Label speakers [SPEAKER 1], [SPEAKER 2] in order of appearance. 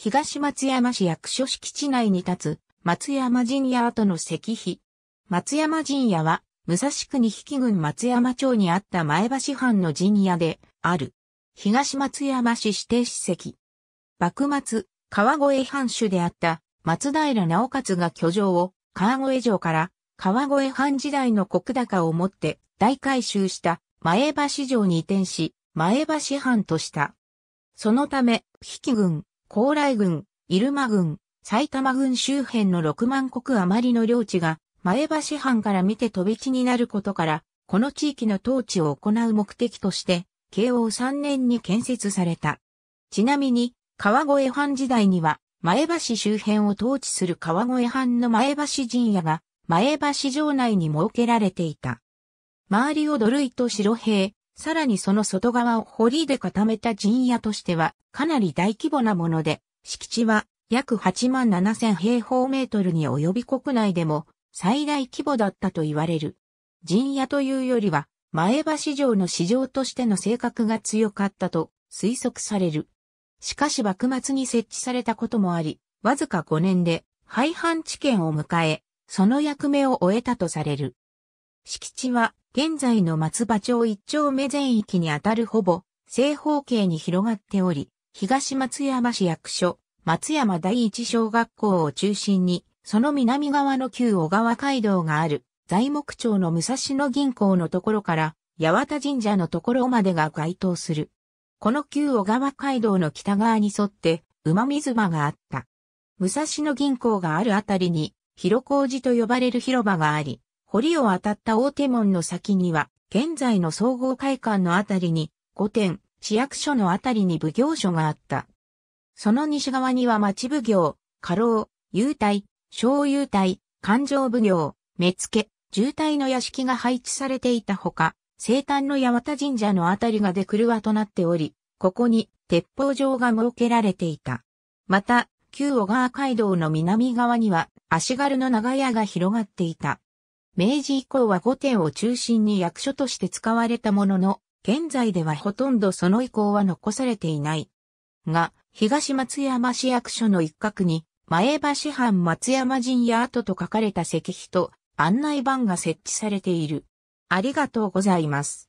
[SPEAKER 1] 東松山市役所敷地内に立つ松山陣屋跡の石碑。松山陣屋は武蔵国比企郡松山町にあった前橋藩の陣屋である。東松山市指定史跡。幕末、川越藩主であった松平直勝が居城を川越城から川越藩時代の国高をもって大改修した前橋城に移転し前橋藩とした。そのため、比企郡、高麗軍、入間軍、埼玉軍周辺の6万国余りの領地が、前橋藩から見て飛び地になることから、この地域の統治を行う目的として、慶応3年に建設された。ちなみに、川越藩時代には、前橋周辺を統治する川越藩の前橋陣屋が、前橋城内に設けられていた。周りを土塁と白兵、さらにその外側を堀で固めた陣屋としては、かなり大規模なもので、敷地は約8万7千平方メートルに及び国内でも最大規模だったと言われる。陣屋というよりは、前橋城の市場としての性格が強かったと推測される。しかし幕末に設置されたこともあり、わずか5年で廃藩置県を迎え、その役目を終えたとされる。敷地は現在の松葉町一丁目全域にあたるほぼ正方形に広がっており、東松山市役所、松山第一小学校を中心に、その南側の旧小川街道がある、材木町の武蔵野銀行のところから、八幡神社のところまでが該当する。この旧小川街道の北側に沿って、馬水場があった。武蔵野銀行があるあたりに、広小路と呼ばれる広場があり、堀を渡った大手門の先には、現在の総合会館のあたりに、御殿、市役所のあたりに奉行所があった。その西側には町奉行、家老、幽体、小幽体、勘定奉行、目付、渋滞の屋敷が配置されていたほか、生誕の八幡神社のあたりが出車となっており、ここに鉄砲場が設けられていた。また、旧小川街道の南側には足軽の長屋が広がっていた。明治以降は5点を中心に役所として使われたものの、現在ではほとんどその意向は残されていない。が、東松山市役所の一角に、前橋藩松山陣屋跡と書かれた石碑と案内板が設置されている。ありがとうございます。